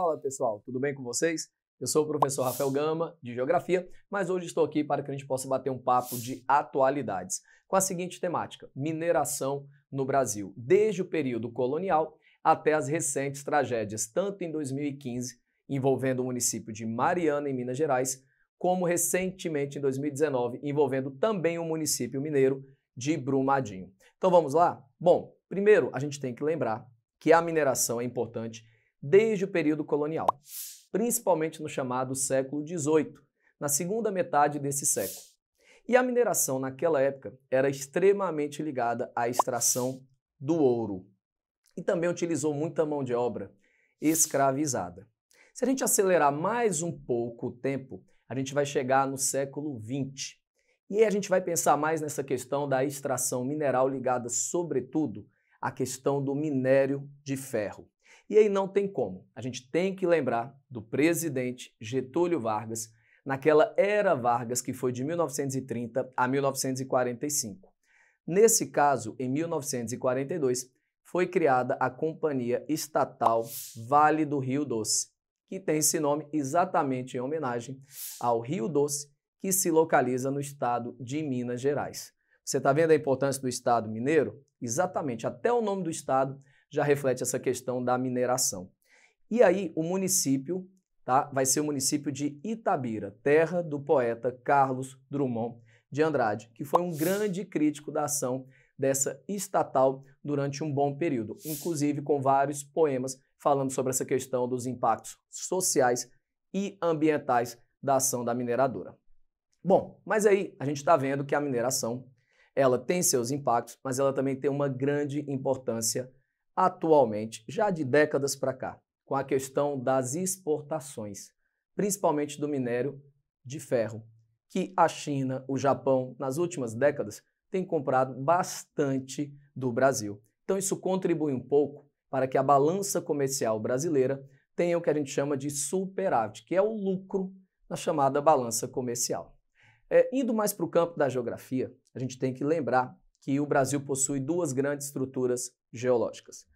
Fala pessoal, tudo bem com vocês? Eu sou o professor Rafael Gama, de Geografia, mas hoje estou aqui para que a gente possa bater um papo de atualidades com a seguinte temática: mineração no Brasil, desde o período colonial até as recentes tragédias, tanto em 2015, envolvendo o município de Mariana, em Minas Gerais, como recentemente em 2019, envolvendo também o município mineiro de Brumadinho. Então vamos lá? Bom, primeiro a gente tem que lembrar que a mineração é importante desde o período colonial, principalmente no chamado século XVIII, na segunda metade desse século. E a mineração naquela época era extremamente ligada à extração do ouro e também utilizou muita mão de obra escravizada. Se a gente acelerar mais um pouco o tempo, a gente vai chegar no século XX. E aí a gente vai pensar mais nessa questão da extração mineral ligada, sobretudo, à questão do minério de ferro. E aí não tem como. A gente tem que lembrar do presidente Getúlio Vargas, naquela era Vargas que foi de 1930 a 1945. Nesse caso, em 1942, foi criada a Companhia Estatal Vale do Rio Doce, que tem esse nome exatamente em homenagem ao Rio Doce, que se localiza no estado de Minas Gerais. Você está vendo a importância do estado mineiro? Exatamente, até o nome do estado já reflete essa questão da mineração. E aí o município tá, vai ser o município de Itabira, terra do poeta Carlos Drummond de Andrade, que foi um grande crítico da ação dessa estatal durante um bom período, inclusive com vários poemas falando sobre essa questão dos impactos sociais e ambientais da ação da mineradora. Bom, mas aí a gente está vendo que a mineração ela tem seus impactos, mas ela também tem uma grande importância atualmente, já de décadas para cá, com a questão das exportações, principalmente do minério de ferro, que a China, o Japão, nas últimas décadas, tem comprado bastante do Brasil. Então, isso contribui um pouco para que a balança comercial brasileira tenha o que a gente chama de superávit, que é o lucro na chamada balança comercial. É, indo mais para o campo da geografia, a gente tem que lembrar que o Brasil possui duas grandes estruturas geológicas.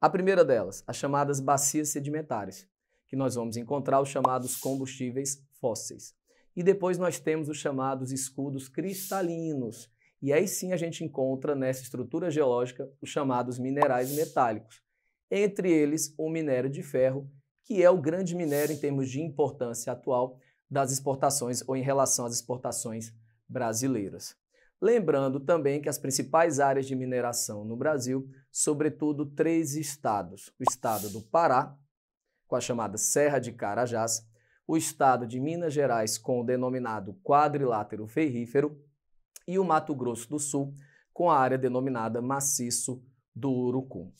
A primeira delas, as chamadas bacias sedimentares, que nós vamos encontrar os chamados combustíveis fósseis. E depois nós temos os chamados escudos cristalinos, e aí sim a gente encontra nessa estrutura geológica os chamados minerais metálicos, entre eles o minério de ferro, que é o grande minério em termos de importância atual das exportações ou em relação às exportações brasileiras. Lembrando também que as principais áreas de mineração no Brasil, sobretudo três estados: o estado do Pará, com a chamada Serra de Carajás, o estado de Minas Gerais, com o denominado quadrilátero ferrífero, e o Mato Grosso do Sul, com a área denominada maciço do Urucum.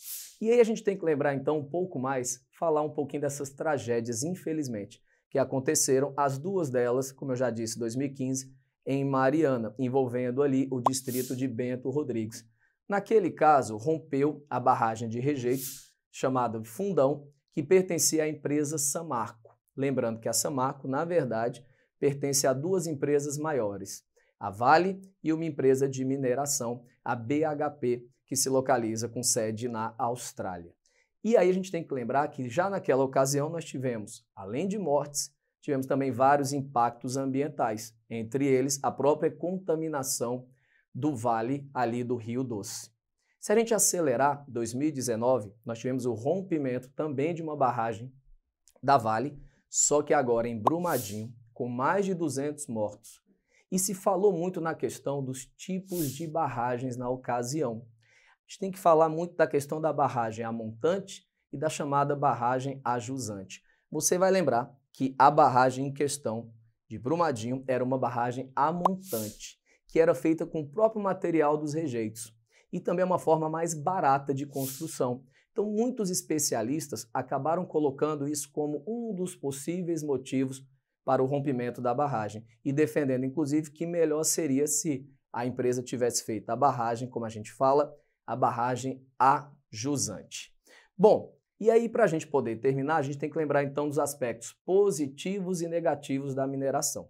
E aí a gente tem que lembrar então um pouco mais, falar um pouquinho dessas tragédias, infelizmente, que aconteceram. As duas delas, como eu já disse, 2015 em Mariana, envolvendo ali o distrito de Bento Rodrigues. Naquele caso, rompeu a barragem de rejeitos, chamada Fundão, que pertencia à empresa Samarco. Lembrando que a Samarco, na verdade, pertence a duas empresas maiores, a Vale e uma empresa de mineração, a BHP, que se localiza com sede na Austrália. E aí a gente tem que lembrar que já naquela ocasião nós tivemos, além de mortes, tivemos também vários impactos ambientais, entre eles a própria contaminação do vale ali do Rio Doce. Se a gente acelerar 2019, nós tivemos o rompimento também de uma barragem da Vale, só que agora em Brumadinho, com mais de 200 mortos. E se falou muito na questão dos tipos de barragens na ocasião. A gente tem que falar muito da questão da barragem a montante e da chamada barragem a jusante. Você vai lembrar que a barragem em questão de Brumadinho era uma barragem amontante, que era feita com o próprio material dos rejeitos e também é uma forma mais barata de construção. Então, muitos especialistas acabaram colocando isso como um dos possíveis motivos para o rompimento da barragem e defendendo, inclusive, que melhor seria se a empresa tivesse feito a barragem, como a gente fala, a barragem a jusante. Bom, e aí, para a gente poder terminar, a gente tem que lembrar então dos aspectos positivos e negativos da mineração.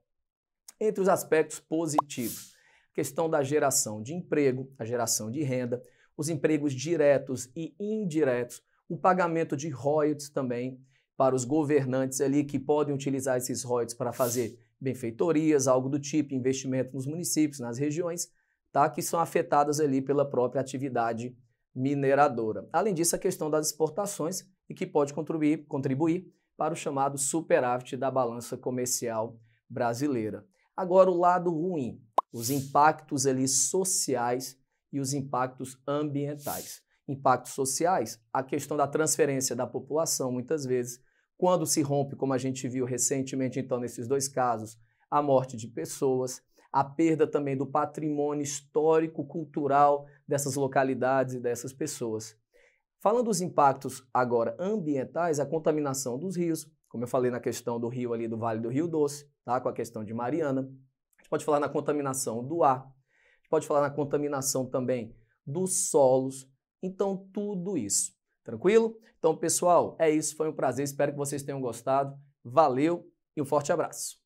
Entre os aspectos positivos, a questão da geração de emprego, a geração de renda, os empregos diretos e indiretos, o pagamento de royalties também para os governantes ali que podem utilizar esses royalties para fazer benfeitorias, algo do tipo, investimento nos municípios, nas regiões, tá? que são afetadas ali pela própria atividade mineradora. Além disso, a questão das exportações e que pode contribuir, contribuir para o chamado superávit da balança comercial brasileira. Agora, o lado ruim, os impactos ali, sociais e os impactos ambientais. Impactos sociais, a questão da transferência da população, muitas vezes, quando se rompe, como a gente viu recentemente, então, nesses dois casos, a morte de pessoas, a perda também do patrimônio histórico, cultural dessas localidades e dessas pessoas. Falando dos impactos agora ambientais, a contaminação dos rios, como eu falei na questão do rio ali do Vale do Rio Doce, tá? com a questão de Mariana. A gente pode falar na contaminação do ar, a gente pode falar na contaminação também dos solos. Então, tudo isso. Tranquilo? Então, pessoal, é isso. Foi um prazer. Espero que vocês tenham gostado. Valeu e um forte abraço.